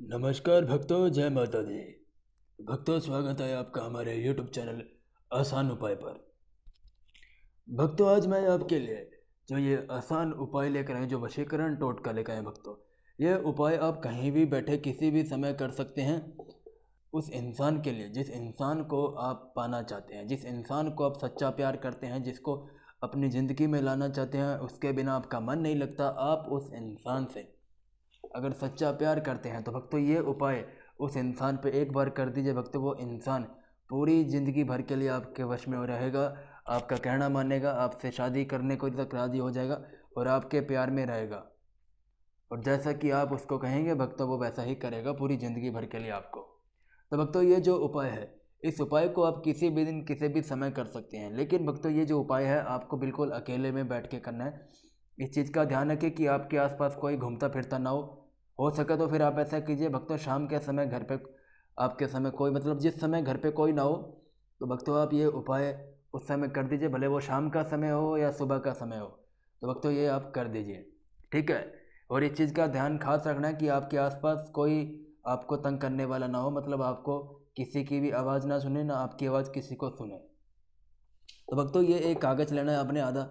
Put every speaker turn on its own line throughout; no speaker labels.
नमस्कार भक्तों जय माता दी भक्तों स्वागत है आपका हमारे यूट्यूब चैनल आसान उपाय पर भक्तों आज मैं आपके लिए जो ये आसान उपाय लेकर आए जो वशीकरण टोटका लेकर आए भक्तों ये उपाय आप कहीं भी बैठे किसी भी समय कर सकते हैं उस इंसान के लिए जिस इंसान को आप पाना चाहते हैं जिस इंसान को आप सच्चा प्यार करते हैं जिसको अपनी ज़िंदगी में लाना चाहते हैं उसके बिना आपका मन नहीं लगता आप उस इंसान से अगर सच्चा प्यार करते हैं तो भक्तों ये उपाय उस इंसान पे एक बार कर दीजिए भक्तों वो इंसान पूरी ज़िंदगी भर के लिए आपके वश में रहेगा आपका कहना मानेगा आपसे शादी करने को तक राज़ी हो जाएगा और आपके प्यार में रहेगा और जैसा कि आप उसको कहेंगे भक्तों वो वैसा ही करेगा पूरी ज़िंदगी भर के लिए आपको तो भक्तों ये जो उपाय है इस उपाय को आप किसी भी दिन किसी भी समय कर सकते हैं लेकिन भक्तों ये जो उपाय है आपको बिल्कुल अकेले में बैठ के करना है इस चीज़ का ध्यान रखें कि आपके आसपास कोई घूमता फिरता ना हो हो सके तो फिर आप ऐसा कीजिए भक्तों शाम के समय घर पे आपके समय कोई मतलब जिस समय घर पे कोई ना हो तो भक्तों आप ये उपाय उस समय कर दीजिए भले वो शाम का समय हो या सुबह का समय हो तो भक्तों ये आप कर दीजिए ठीक है और इस चीज़ का ध्यान खास रखना है कि आपके आसपास कोई आपको तंग करने वाला ना हो मतलब आपको किसी की भी आवाज़ ना सुने ना आपकी आवाज़ किसी को सुने तो भक्तों ये एक कागज़ लेना है अपने आधा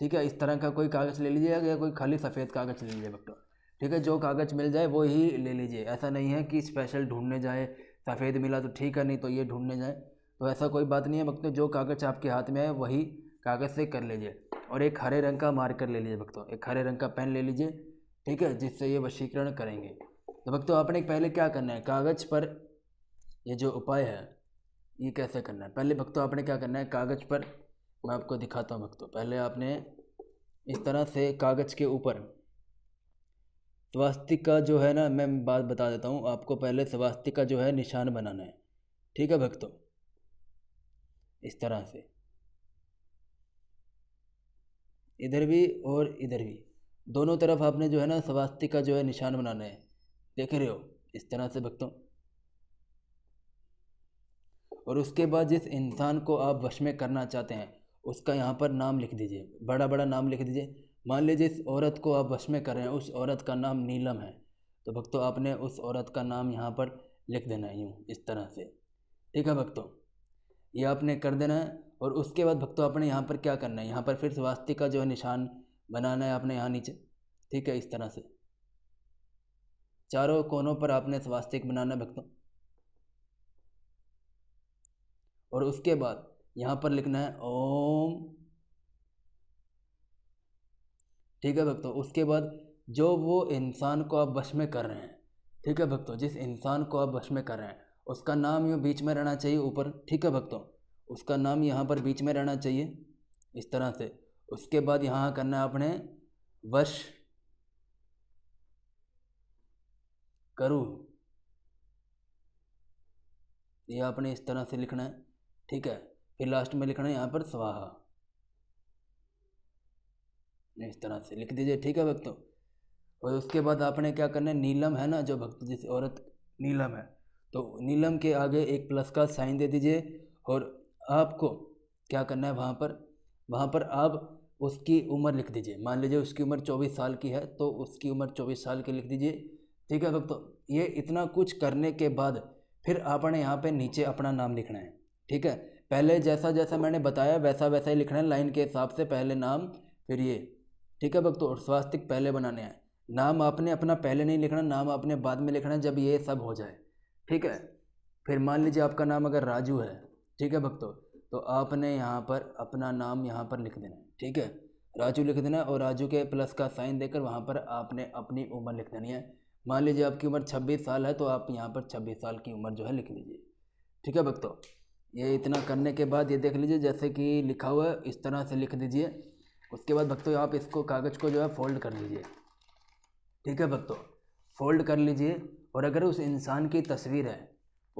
ठीक है इस तरह का कोई कागज़ ले लीजिए या कोई खाली सफ़ेद कागज़ ले लीजिए भक्तों ठीक है जो कागज़ मिल जाए वो ही ले लीजिए ऐसा नहीं है कि स्पेशल ढूंढने जाए सफ़ेद मिला तो ठीक है नहीं तो ये ढूंढने जाए तो ऐसा कोई बात नहीं है भक्तों जो कागज़ आपके हाथ में है वही कागज़ से कर लीजिए और एक हरे रंग का मार्कर ले लीजिए भक्तों एक हरे रंग का पेन ले लीजिए ठीक है जिससे ये वशीकरण करेंगे तो भक्तों आपने पहले क्या करना है कागज़ पर ये जो उपाय है ये कैसे करना है पहले भक्तों आपने क्या करना है कागज़ पर मैं आपको दिखाता हूँ भक्तों पहले आपने इस तरह से कागज़ के ऊपर स्वास्तिक का जो है ना मैं बात बता देता हूँ आपको पहले स्वास्तिक का जो है निशान बनाना है ठीक है भक्तों इस तरह से इधर भी और इधर भी दोनों तरफ आपने जो है ना स्वास्तिक का जो है निशान बनाना है देख रहे हो इस तरह से भक्तों और उसके बाद जिस इंसान को आप वश में करना चाहते हैं उसका यहाँ पर नाम लिख दीजिए बड़ा बड़ा नाम लिख दीजिए मान लीजिए इस औरत को आप वश में कर रहे हैं उस औरत का नाम नीलम है तो भक्तों आपने उस औरत का नाम यहाँ पर लिख देना यूँ इस तरह से ठीक है भक्तों ये आपने कर देना है और उसके बाद भक्तों आपने यहाँ पर क्या करना है यहाँ पर फिर स्वास्थ्य का जो है निशान बनाना है आपने यहाँ नीचे ठीक है इस तरह से चारों कोनों पर आपने स्वास्तिक बनाना है भक्तों और उसके बाद यहाँ पर लिखना है ओम ठीक है भक्तों उसके बाद जो वो इंसान को आप वश में कर रहे हैं ठीक है भक्तों जिस इंसान को आप वश में कर रहे हैं उसका नाम यूँ बीच में रहना चाहिए ऊपर ठीक है भक्तों उसका नाम यहाँ पर बीच में रहना चाहिए इस तरह से उसके बाद यहाँ करना है आपने वश करूँ ये आपने इस तरह से लिखना है ठीक है फिर लास्ट में लिखना है यहाँ पर स्वाहा इस तरह से लिख दीजिए ठीक है भक्तों और उसके बाद आपने क्या करना है नीलम है ना जो भक्त जिस औरत नीलम है तो नीलम के आगे एक प्लस का साइन दे दीजिए और आपको क्या करना है वहाँ पर वहाँ पर आप उसकी उम्र लिख दीजिए मान लीजिए उसकी उम्र चौबीस साल की है तो उसकी उम्र चौबीस साल की लिख दीजिए ठीक है भक्तों ये इतना कुछ करने के बाद फिर आपने यहाँ पे नीचे अपना नाम लिखना है ठीक है पहले जैसा जैसा मैंने बताया वैसा वैसा ही लिखना है लाइन के हिसाब से पहले नाम फिर ये ठीक है भक्तों तो और स्वास्तिक पहले बनाने हैं नाम आपने अपना पहले नहीं लिखना नाम आपने बाद में लिखना है जब ये सब हो जाए ठीक है फिर मान लीजिए आपका नाम अगर राजू है ठीक है भक्तों तो आपने यहाँ पर अपना नाम यहाँ पर लिख देना है ठीक है राजू लिख देना और राजू के प्लस का साइन देकर वहाँ पर आपने अपनी उम्र लिख देनी है मान लीजिए आपकी उम्र छब्बीस साल है तो आप यहाँ पर छब्बीस साल की उम्र जो है लिख लीजिए ठीक है भक्तों ये इतना करने के बाद ये देख लीजिए जैसे कि लिखा हुआ है इस तरह से लिख दीजिए उसके बाद भक्तों आप इसको कागज़ को जो है फोल्ड कर लीजिए ठीक है भक्तों फोल्ड कर लीजिए और अगर उस इंसान की तस्वीर है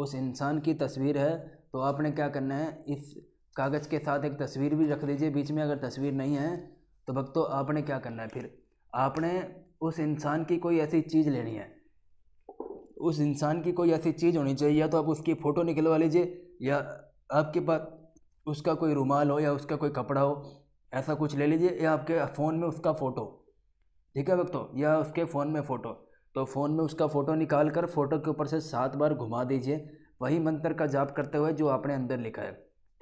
उस इंसान की तस्वीर है तो आपने क्या करना है इस कागज़ के साथ एक तस्वीर भी रख दीजिए बीच में अगर तस्वीर नहीं है तो भक्तों आपने क्या करना है फिर आपने उस इंसान की कोई ऐसी चीज़ लेनी है उस इंसान की कोई ऐसी चीज़ होनी चाहिए या तो आप उसकी फ़ोटो निकलवा लीजिए या आपके पास उसका कोई रुमाल हो या उसका कोई कपड़ा हो ऐसा कुछ ले लीजिए या आपके फ़ोन में उसका फ़ोटो ठीक है भक्तों या उसके फ़ोन में फ़ोटो तो फ़ोन में उसका फ़ोटो निकाल कर फ़ोटो के ऊपर से सात बार घुमा दीजिए वही मंत्र का जाप करते हुए जो आपने अंदर लिखा है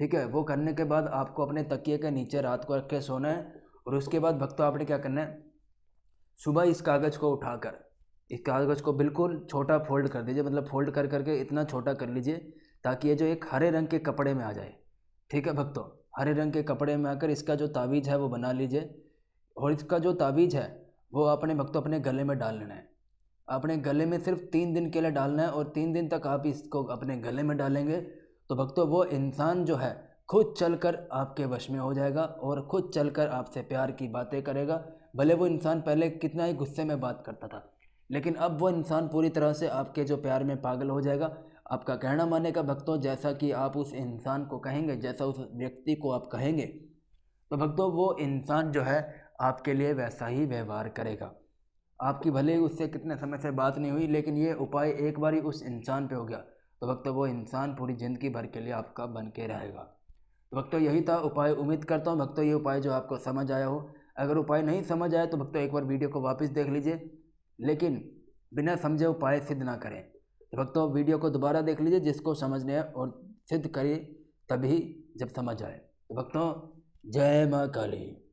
ठीक है वो करने के बाद आपको अपने तकिए के नीचे रात को रख के सोना है और उसके बाद भक्तों आपने क्या करना है सुबह इस कागज़ को उठाकर इस कागज़ को बिल्कुल छोटा फोल्ड कर दीजिए मतलब फोल्ड कर करके इतना छोटा कर लीजिए ताकि ये जो एक हरे रंग के कपड़े में आ जाए ठीक है भक्तों हरे रंग के कपड़े में आकर इसका जो तावीज़ है वो बना लीजिए और इसका जो तावीज़ है वो अपने भक्तों अपने गले में डाल लेना है अपने गले में सिर्फ तीन दिन के लिए डालना है और तीन दिन तक आप इसको अपने गले में डालेंगे तो भक्तों वो इंसान जो है खुद चलकर आपके वश में हो जाएगा और खुद चलकर आपसे प्यार की बातें करेगा भले वो इंसान पहले कितना ही गुस्से में बात करता था लेकिन अब वो इंसान पूरी तरह से आपके जो प्यार में पागल हो जाएगा आपका कहना मानेगा भक्तों जैसा कि आप उस इंसान को कहेंगे जैसा उस व्यक्ति को आप कहेंगे तो भक्तों वो इंसान जो है आपके लिए वैसा ही व्यवहार करेगा आपकी भले ही उससे कितने समय से बात नहीं हुई लेकिन ये उपाय एक बार ही उस इंसान पे हो गया तो भक्तों वो इंसान पूरी ज़िंदगी भर के लिए आपका बन के रहेगा तो भक्तों यही था उपाय उम्मीद करता हूँ भक्तों ये उपाय जो आपको समझ आया हो अगर उपाय नहीं समझ आया तो भक्तों एक बार वीडियो को वापस देख लीजिए लेकिन बिना समझे उपाय सिद्ध ना करें तो भक्तों वीडियो को दोबारा देख लीजिए जिसको समझने और सिद्ध करिए तभी जब समझ आए तो भक्तों जय माँ काली